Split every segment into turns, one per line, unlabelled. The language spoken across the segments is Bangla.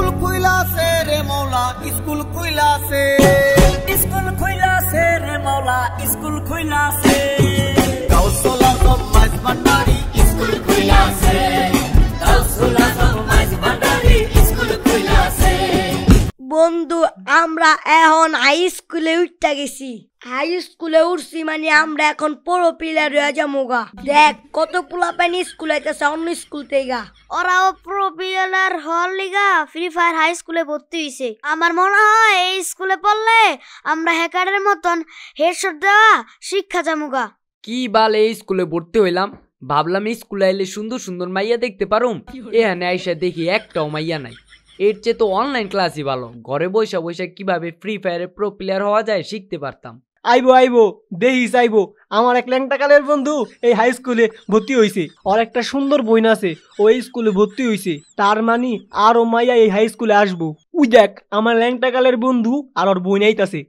স্কুল খুইলা সে রে মৌলা স্কুল খুইলা সে স্কুল
খুইলা সে রে মৌলা স্কুল খুইলা সে আমরা এখন হাই স্কুলে উঠতে গেছি হাই স্কুলে উঠছি মানে আমরা এখন পুরো পিলার হয়ে যাবো গা দেখ কত পোলা প্যান স্কুল আইতেছে অন্য স্কুল থেকে ওরাও পুরো পিলার হল লিগা ফ্রি ফায়ার হাই স্কুলে ভর্তি হয়েছে আমার মনে হয় এই স্কুলে পড়লে আমরা হ্যাকারের মতন হেডশট দেওয়া শিক্ষা গা কি বাল এই স্কুলে ভর্তি হইলাম ভাবলাম স্কুলে আইলে সুন্দর সুন্দর মাইয়া দেখতে পারুম এখানে আইসা দেখি একটাও মাইয়া নাই এর চেয়ে তো অনলাইন ক্লাসই ভালো ঘরে বসে বসে কিভাবে ফ্রি ফায়ারে প্রো প্লেয়ার হওয়া যায় শিখতে পারতাম
আইবো আইবো দেহিস আইবো আমার এক ল্যাংটা কালের বন্ধু এই হাই স্কুলে ভর্তি হয়েছে আর একটা সুন্দর বোন আছে ওই স্কুলে ভর্তি হয়েছে তার মানে আর ও মাইয়া এই হাই স্কুলে আসবো উই দেখ আমার ল্যাংটা কালের বন্ধু আর ওর বোন আইতাছে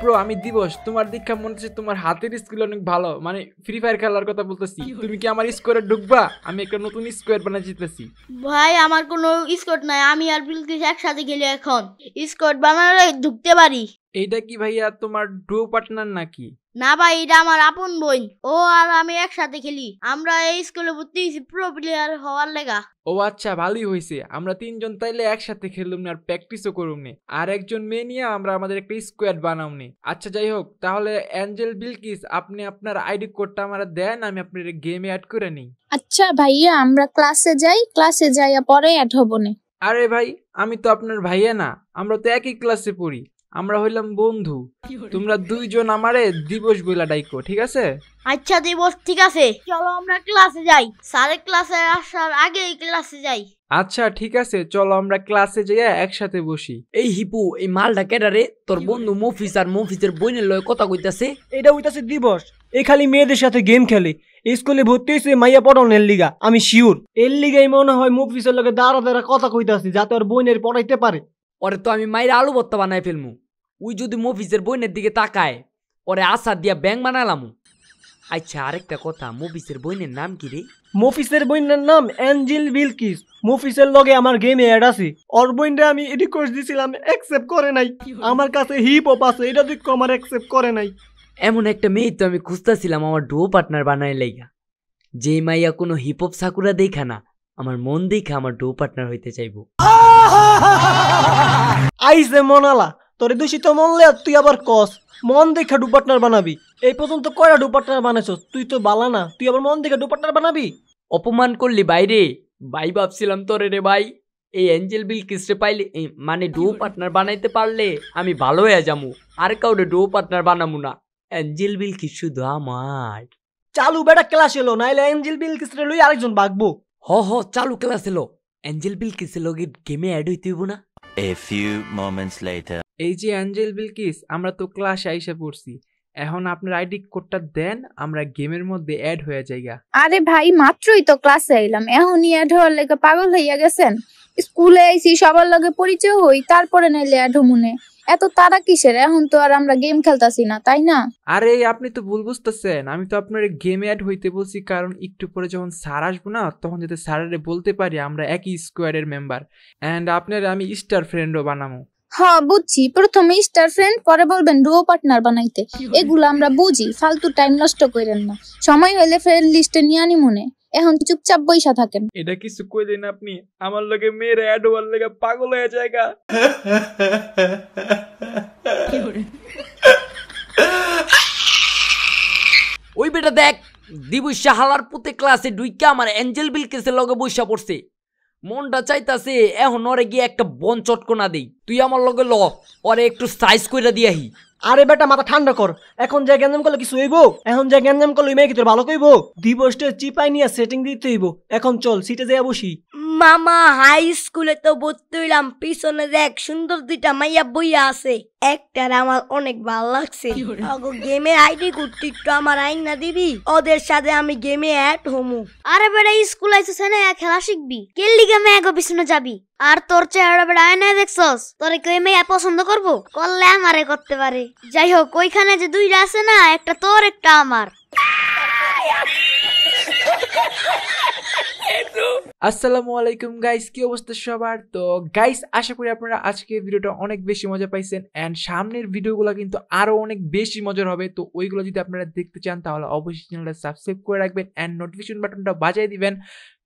ব্রো আমি দিবস তোমার দীক্ষা মনে হচ্ছে তোমার হাতের স্কিল অনেক ভালো মানে ফ্রি ফায়ার খেলার কথা বলতেছি তুমি কি আমার স্কোয়ারে ঢুকবা আমি একটা নতুন স্কোয়ার বানা জিতেছি
ভাই আমার কোনো স্কোয়ার নাই আমি আর বিলকিস একসাথে খেলি এখন স্কোয়ার বানালে ঢুকতে পারি
এইটা কি ভাইয়া তোমার ডু পার্টনার নাকি
না ভাই এটা আমার আপন বোন ও আর আমি একসাথে খেলি আমরা এই স্কুলে ভর্তি হয়েছি প্রো প্লেয়ার হওয়ার লেগা
ও আচ্ছা ভালোই হয়েছে আমরা তিনজন তাইলে একসাথে খেলুম না আর প্র্যাকটিসও করুম নে আর একজন মেয়ে নিয়ে আমরা আমাদের একটা স্কোয়াড বানাম নে আচ্ছা যাই হোক তাহলে অ্যাঞ্জেল বিলকিস আপনি আপনার আইডি কোডটা আমার দেন আমি আপনার গেমে অ্যাড করে নিই
আচ্ছা ভাইয়া আমরা ক্লাসে যাই ক্লাসে যাইয়া পরে অ্যাড হবো না
আরে ভাই আমি তো আপনার ভাইয়া না আমরা তো একই ক্লাসে পড়ি আমরা হইলাম বন্ধু তোমরা দুইজন আমারে দিবস বইলা ডাইকো ঠিক আছে
আচ্ছা দিবস ঠিক আছে চলো আমরা ক্লাসে যাই স্যারে ক্লাসে আসার আগে ক্লাসে যাই
আচ্ছা ঠিক আছে চলো আমরা ক্লাসে যাই একসাথে বসি এই হিপু এই মালটা কেডারে তোর বন্ধু মফিস আর মফিসের বইনের লয় কথা কইতাছে এটা হইতাছে দিবস এ খালি
মেয়েদের সাথে গেম খেলে স্কুলে ভর্তি হয়েছে মাইয়া পড়ন এর লিগা আমি শিওর এর লিগাই মনে হয়
মফিসের লগে দাঁড়া দাঁড়া কথা কইতাছি যাতে ওর বইনের পড়াইতে পারে ওরে তো আমি মায়ের আলু ভর্তা বানায় ফেলমু উই যদি মফিসের বইনের দিকে তাকায় ওরে আশা দিয়া ব্যাং বানালামু আচ্ছা আরেকটা কথা মফিসের বইনের নাম কি রে
মফিসের বইনের নাম অ্যাঞ্জেল বিলকিস মফিসের লগে আমার গেমে অ্যাড আছে ওর বইনরে আমি রিকোয়েস্ট দিছিলাম অ্যাকসেপ্ট করে নাই
আমার কাছে হিপ হপ আছে এটা দেখো আমার অ্যাকসেপ্ট করে নাই এমন একটা মেয়ে তো আমি খুঁজতেছিলাম আমার ডুও পার্টনার বানায় লাইগা যে মাইয়া কোনো হিপ হপ সাকুরা দেখা না আমার মন দেখে আমার ডো পার্টনার হইতে চাইবো আইসে মনালা
তোরে দূষিত মনলে লে তুই আবার কস মন দেখে ডো পার্টনার বানাবি এই পর্যন্ত কয়টা ডো পার্টনার বানাইছস
তুই তো বালা না তুই আবার মন দেখে ডো পার্টনার বানাবি অপমান করলি বাইরে ভাই ভাবছিলাম তোরে রে ভাই এই অ্যাঞ্জেল বিল কিসরে পাইলে মানে ডো পার্টনার বানাইতে পারলে আমি ভালো হয়ে যাবো আর কাউরে ডো পার্টনার বানামু না অ্যাঞ্জেল বিল কিছু দো আমার চালু বেটা ক্লাস এলো নাইলে অ্যাঞ্জেল বিল কিসরে লই
আরেকজন বাগবো
হ হ চালু
খেলা ছিল
অ্যাঞ্জেল বিল কি গেমে অ্যাড হইতে হইব না A few moments later. এই যে অ্যাঞ্জেল বিলকিস আমরা তো ক্লাস আইসা পড়ছি এখন আপনার আইডি কোডটা দেন আমরা গেমের মধ্যে অ্যাড হয়ে যাইগা
আরে ভাই মাত্রই তো ক্লাসে আইলাম এখনই অ্যাড হওয়ার লেগে পাগল হইয়া গেছেন স্কুলে আইছি সবার লগে পরিচয় হই তারপরে নাইলে অ্যাড হমুনে এত তারা কিসের এখন তো আর আমরা গেম খেলতাছি না তাই না
আরে আপনি তো ভুল বুঝতেছেন আমি তো আপনার গেমে অ্যাড হইতে বলছি কারণ একটু পরে যখন স্যার আসবো না তখন যাতে স্যারের বলতে পারি আমরা একই স্কোয়ারের মেম্বার অ্যান্ড আপনার আমি স্টার ফ্রেন্ডও বানাবো
হ্যাঁ বুঝছি প্রথমে স্টার ফ্রেন্ড পরে বলবেন ডুও পার্টনার বানাইতে এগুলো আমরা বুঝি ফালতু টাইম নষ্ট করেন না সময় হলে ফ্রেন্ড লিস্টে নিয়ে আনি মনে এখন চুপচাপ বইসা থাকেন এটা
কিছু কইলেন আপনি আমার লগে মেয়ের অ্যাড হওয়ার লগে পাগল হয়ে যায়গা
ওই বেটা দেখ দিবু শাহালার পুতে ক্লাসে ডুইকা আমার এঞ্জেল বিল কেসে লগে বইসা পড়ছে মনটা চাইতাছে এখন ওরে গিয়ে একটা বন না দেই তুই আমার লগে ল ওরে একটু সাইজ কইরা দিয়াহি আরে বেটা মাথা ঠান্ডা কর এখন যে গ্যাঞ্জাম করলে কিছু হইব এখন যে গ্যাঞ্জাম
করলে মেয়ে কি তোর ভালো কইব দিবসটা চিপাই নিয়ে সেটিং দিতে হইব এখন চল সিটে যাইয়া বসি
মামা হাই স্কুলে তো ভর্তি হইলাম পিছনে দেখ সুন্দর দুইটা মাইয়া বইয়া আছে একটার আমার অনেক ভাল লাগছে গেমের আইডি করতে একটু আমার আইন না দিবি ওদের সাথে আমি গেমে অ্যাড হমু আরে বেড়া স্কুল আইসে না খেলা শিখবি কেলি গেমে এক পিছনে যাবি আর তোর চেহারা বেড়া আয় না দেখছস তোর কই মেয়ে পছন্দ করবো করলে আমারে করতে পারে যাই হোক ওইখানে যে দুইটা আছে না একটা তোর একটা আমার
আসসালামু আলাইকুম গাইস কি অবস্থা সবার তো গাইস আশা করি আপনারা আজকে ভিডিওটা অনেক বেশি মজা পাইছেন অ্যান্ড সামনের ভিডিওগুলো কিন্তু আরও অনেক বেশি মজার হবে তো ওইগুলো যদি আপনারা দেখতে চান তাহলে অবশ্যই চ্যানেলটা সাবস্ক্রাইব করে রাখবেন অ্যান্ড নোটিফিকেশন বাটনটা বাজাই দিবেন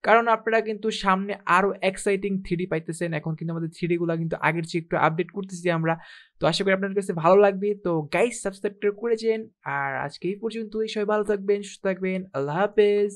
কারণ আপনারা কিন্তু সামনে আরও এক্সাইটিং থ্রিডি পাইতেছেন এখন কিন্তু আমাদের থ্রিডিগুলো কিন্তু আগের চেয়ে একটু আপডেট করতেছি আমরা তো আশা করি আপনাদের কাছে ভালো লাগবে তো গাইস সাবস্ক্রাইব করেছেন আর আজকে এই পর্যন্তই সবাই ভালো থাকবেন সুস্থ থাকবেন আল্লাহ হাফেজ